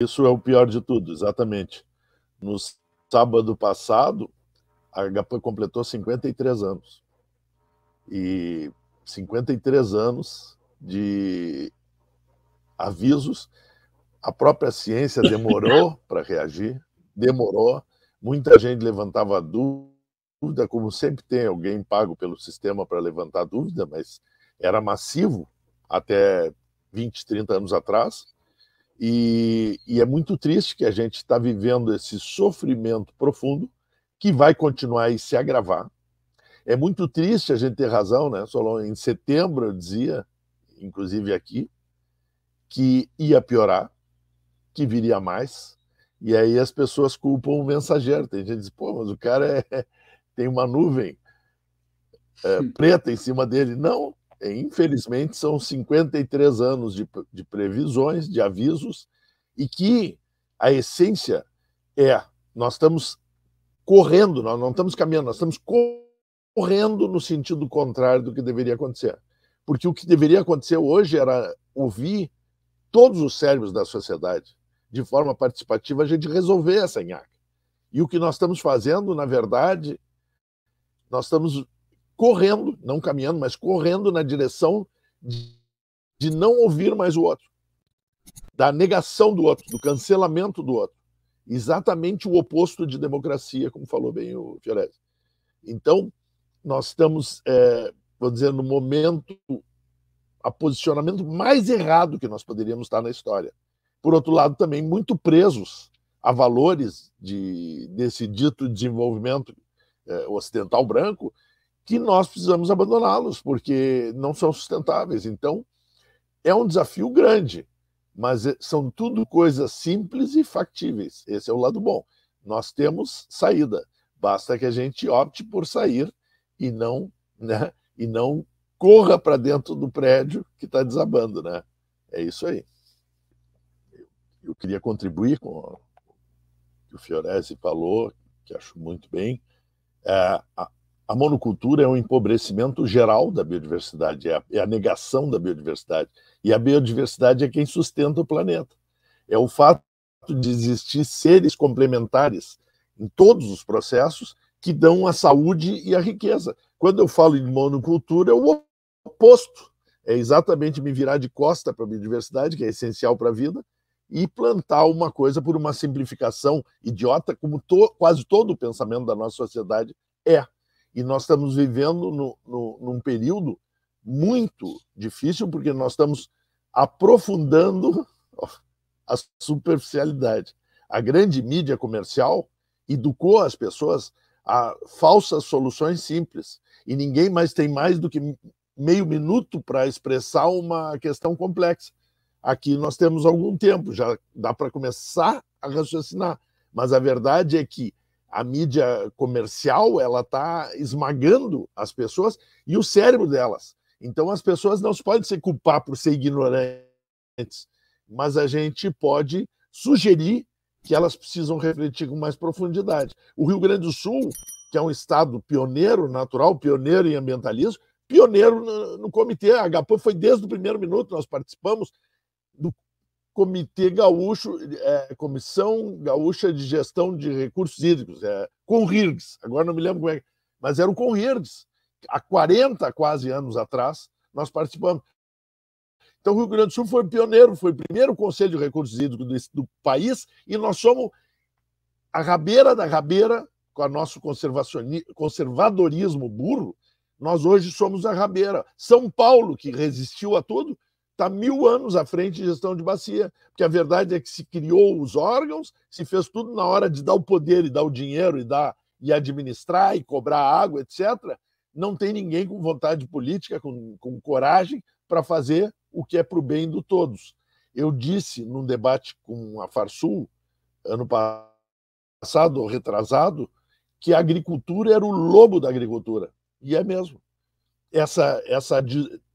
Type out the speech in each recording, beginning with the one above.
Isso é o pior de tudo, exatamente. No sábado passado, a HP completou 53 anos. E 53 anos de avisos. A própria ciência demorou para reagir, demorou. Muita gente levantava dúvida, como sempre tem alguém pago pelo sistema para levantar dúvida, mas era massivo até 20, 30 anos atrás. E, e é muito triste que a gente está vivendo esse sofrimento profundo que vai continuar e se agravar. É muito triste a gente ter razão, né, Solon? Em setembro eu dizia, inclusive aqui, que ia piorar, que viria mais. E aí as pessoas culpam o mensageiro. Tem gente que diz, pô, mas o cara é... tem uma nuvem é, preta em cima dele. Não, infelizmente, são 53 anos de, de previsões, de avisos, e que a essência é: nós estamos correndo, nós não estamos caminhando, nós estamos correndo no sentido contrário do que deveria acontecer. Porque o que deveria acontecer hoje era ouvir todos os cérebros da sociedade, de forma participativa, a gente resolver essa nhaca. E o que nós estamos fazendo, na verdade, nós estamos correndo, não caminhando, mas correndo na direção de, de não ouvir mais o outro, da negação do outro, do cancelamento do outro. Exatamente o oposto de democracia, como falou bem o Fiorelli. Então, nós estamos, é, vou dizer, no momento, a posicionamento mais errado que nós poderíamos estar na história. Por outro lado, também muito presos a valores de, desse dito desenvolvimento é, ocidental branco, que nós precisamos abandoná-los, porque não são sustentáveis. Então, é um desafio grande, mas eh, são tudo coisas simples e factíveis. Esse é o lado bom. Nós temos saída, basta que a gente opte por sair e não, né, e não corra para dentro do prédio que está desabando, né? É isso aí. Eu queria contribuir com o que o Fiorese falou, que acho muito bem. É, a, a monocultura é um empobrecimento geral da biodiversidade, é a, é a negação da biodiversidade. E a biodiversidade é quem sustenta o planeta. É o fato de existir seres complementares em todos os processos que dão a saúde e a riqueza. Quando eu falo em monocultura, é o oposto. É exatamente me virar de costa para a biodiversidade, que é essencial para a vida, e plantar uma coisa por uma simplificação idiota, como to quase todo o pensamento da nossa sociedade é. E nós estamos vivendo no, no, num período muito difícil, porque nós estamos aprofundando a superficialidade. A grande mídia comercial educou as pessoas a falsas soluções simples. E ninguém mais tem mais do que meio minuto para expressar uma questão complexa. Aqui nós temos algum tempo, já dá para começar a raciocinar. Mas a verdade é que a mídia comercial ela está esmagando as pessoas e o cérebro delas. Então as pessoas não se podem se culpar por ser ignorantes, mas a gente pode sugerir que elas precisam refletir com mais profundidade. O Rio Grande do Sul, que é um estado pioneiro natural, pioneiro em ambientalismo, pioneiro no, no comitê. A HPU foi desde o primeiro minuto, nós participamos do Comitê Gaúcho, é, Comissão Gaúcha de Gestão de Recursos Hídricos, é, Conrirgs, agora não me lembro como é, mas era o Conrirgs. Há 40 quase anos atrás, nós participamos. Então, o Rio Grande do Sul foi pioneiro, foi o primeiro Conselho de Recursos Hídricos do, do país, e nós somos a rabeira da rabeira, com o nosso conservadorismo burro, nós hoje somos a rabeira. São Paulo, que resistiu a tudo, está mil anos à frente de gestão de bacia, porque a verdade é que se criou os órgãos, se fez tudo na hora de dar o poder e dar o dinheiro e dar e administrar e cobrar água, etc. Não tem ninguém com vontade política, com, com coragem para fazer o que é para o bem do todos. Eu disse num debate com a Farsul ano passado, ou retrasado, que a agricultura era o lobo da agricultura. E é mesmo essa, essa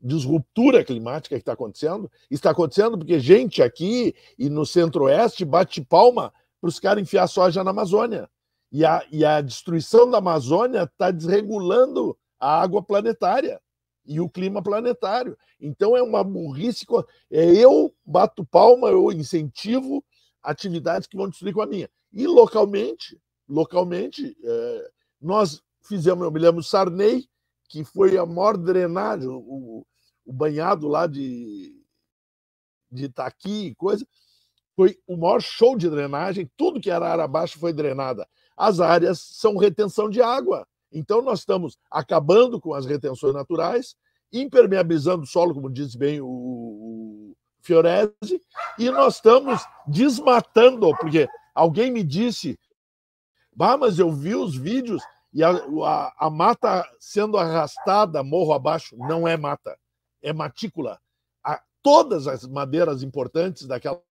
disruptura climática que está acontecendo. Está acontecendo porque gente aqui e no centro-oeste bate palma para os caras enfiar soja na Amazônia. E a, e a destruição da Amazônia está desregulando a água planetária e o clima planetário. Então é uma burrice. É, eu bato palma, eu incentivo atividades que vão destruir com a minha. E localmente, localmente, é, nós fizemos, eu me lembro, Sarney, que foi a maior drenagem, o, o banhado lá de, de Itaqui e coisa, foi o maior show de drenagem, tudo que era área abaixo foi drenada. As áreas são retenção de água. Então nós estamos acabando com as retenções naturais, impermeabilizando o solo, como diz bem o Fiorese, e nós estamos desmatando, porque alguém me disse, ah, mas eu vi os vídeos e a, a, a mata sendo arrastada morro abaixo não é mata, é matícula. A, todas as madeiras importantes daquelas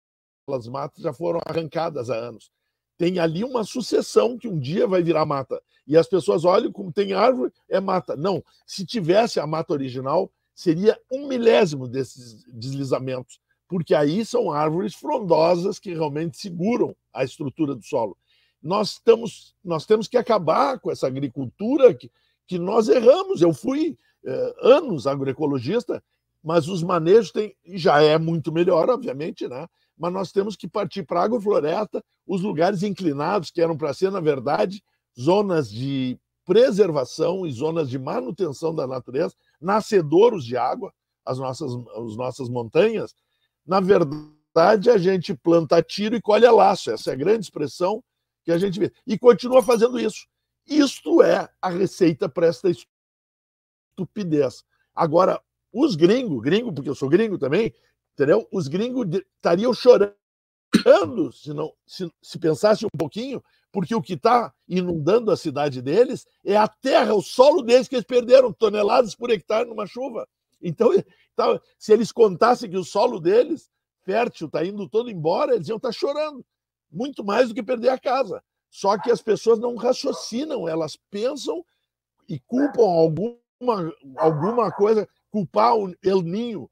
matas já foram arrancadas há anos. Tem ali uma sucessão que um dia vai virar mata. E as pessoas olham como tem árvore, é mata. Não, se tivesse a mata original, seria um milésimo desses deslizamentos, porque aí são árvores frondosas que realmente seguram a estrutura do solo nós, estamos, nós temos que acabar com essa agricultura que, que nós erramos. Eu fui eh, anos agroecologista, mas os manejos têm, já é muito melhor, obviamente, né? mas nós temos que partir para a agrofloresta, os lugares inclinados, que eram para ser, na verdade, zonas de preservação e zonas de manutenção da natureza, nascedouros de água, as nossas, as nossas montanhas. Na verdade, a gente planta tiro e colhe laço, essa é a grande expressão que a gente vê. E continua fazendo isso. Isto é a receita para esta estupidez. Agora, os gringos, gringo, porque eu sou gringo também, entendeu? Os gringos estariam chorando se, não, se, se pensassem um pouquinho, porque o que está inundando a cidade deles é a terra, o solo deles que eles perderam, toneladas por hectare numa chuva. Então, então se eles contassem que o solo deles, fértil, está indo todo embora, eles iam estar tá chorando muito mais do que perder a casa. Só que as pessoas não raciocinam, elas pensam e culpam alguma, alguma coisa. Culpar o El Ninho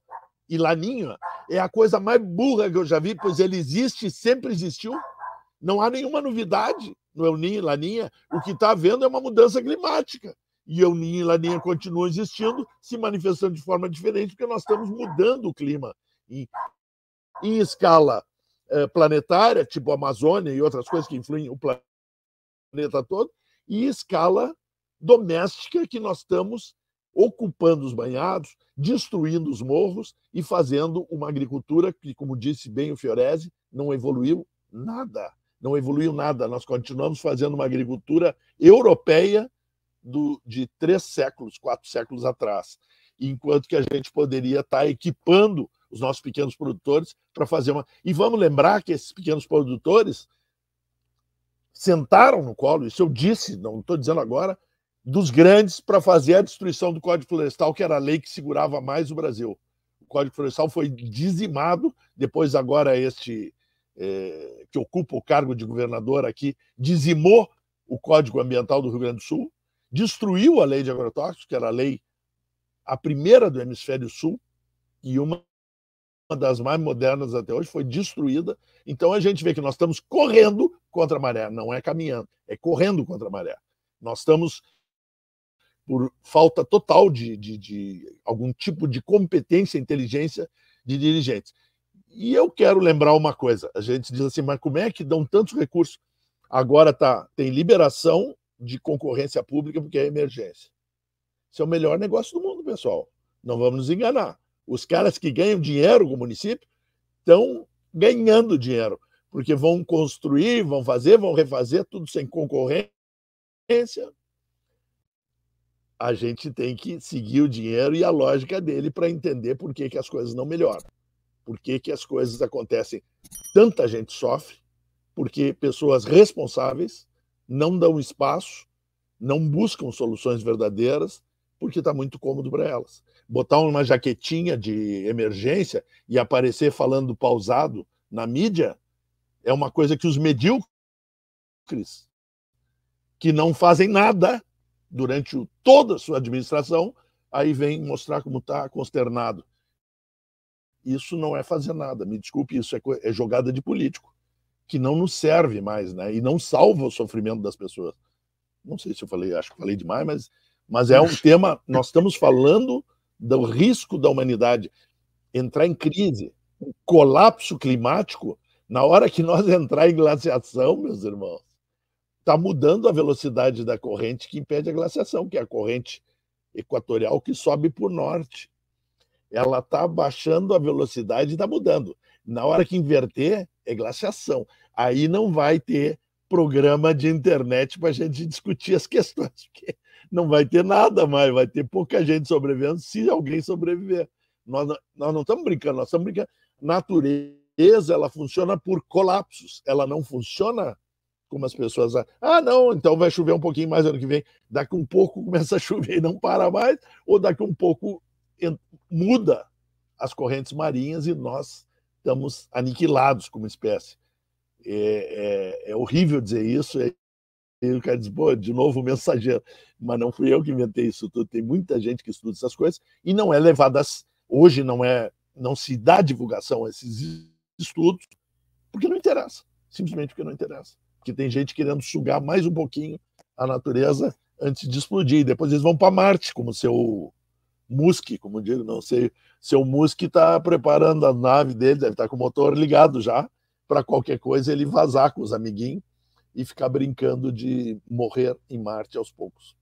e Laninha é a coisa mais burra que eu já vi, pois ele existe, sempre existiu. Não há nenhuma novidade no El Ninho e Laninha. O que está havendo é uma mudança climática. E El Ninho e Laninha continuam existindo, se manifestando de forma diferente, porque nós estamos mudando o clima e em escala eh, planetária, tipo Amazônia e outras coisas que influem o planeta todo, e escala doméstica que nós estamos ocupando os banhados, destruindo os morros e fazendo uma agricultura que, como disse bem o Fiorese, não evoluiu nada. Não evoluiu nada. Nós continuamos fazendo uma agricultura europeia do, de três séculos, quatro séculos atrás, enquanto que a gente poderia estar tá equipando os nossos pequenos produtores para fazer uma. E vamos lembrar que esses pequenos produtores sentaram no colo, isso eu disse, não estou dizendo agora, dos grandes para fazer a destruição do Código Florestal, que era a lei que segurava mais o Brasil. O Código Florestal foi dizimado, depois agora este eh, que ocupa o cargo de governador aqui dizimou o Código Ambiental do Rio Grande do Sul, destruiu a lei de agrotóxicos, que era a lei a primeira do hemisfério sul e uma uma das mais modernas até hoje, foi destruída. Então a gente vê que nós estamos correndo contra a maré, não é caminhando, é correndo contra a maré. Nós estamos por falta total de, de, de algum tipo de competência, inteligência de dirigentes. E eu quero lembrar uma coisa: a gente diz assim, mas como é que dão tantos recursos? Agora tá, tem liberação de concorrência pública porque é emergência. Isso é o melhor negócio do mundo, pessoal. Não vamos nos enganar. Os caras que ganham dinheiro com o município estão ganhando dinheiro, porque vão construir, vão fazer, vão refazer, tudo sem concorrência. A gente tem que seguir o dinheiro e a lógica dele para entender por que, que as coisas não melhoram, por que, que as coisas acontecem. Tanta gente sofre, porque pessoas responsáveis não dão espaço, não buscam soluções verdadeiras, porque está muito cômodo para elas botar uma jaquetinha de emergência e aparecer falando pausado na mídia é uma coisa que os medíocres, que não fazem nada durante toda a sua administração, aí vem mostrar como está consternado. Isso não é fazer nada, me desculpe, isso é, é jogada de político, que não nos serve mais, né? E não salva o sofrimento das pessoas. Não sei se eu falei, acho que falei demais, mas, mas é um tema. Nós estamos falando do risco da humanidade entrar em crise, um colapso climático, na hora que nós entrar em glaciação, meus irmãos, está mudando a velocidade da corrente que impede a glaciação, que é a corrente equatorial que sobe por norte. Ela está baixando a velocidade e está mudando. Na hora que inverter, é glaciação. Aí não vai ter programa de internet para a gente discutir as questões, porque não vai ter nada mais, vai ter pouca gente sobrevivendo se alguém sobreviver. Nós não, nós não estamos brincando, nós estamos brincando. Natureza, ela funciona por colapsos, ela não funciona como as pessoas ah não então vai chover um pouquinho mais ano que vem daqui um pouco começa a chover e não para mais ou daqui um pouco muda as correntes marinhas e nós estamos aniquilados como espécie é, é, é horrível dizer isso é e o cara diz, pô, de novo o mensageiro. Mas não fui eu que inventei isso tudo. Tem muita gente que estuda essas coisas e não é levada. Hoje não é, não se dá divulgação a esses estudos, porque não interessa. Simplesmente porque não interessa. Porque tem gente querendo sugar mais um pouquinho a natureza antes de explodir. Depois eles vão para Marte, como seu Musk, como digo, não sei. Seu Musk está preparando a nave dele, deve estar tá com o motor ligado já, para qualquer coisa ele vazar com os amiguinhos e ficar brincando de morrer em Marte aos poucos.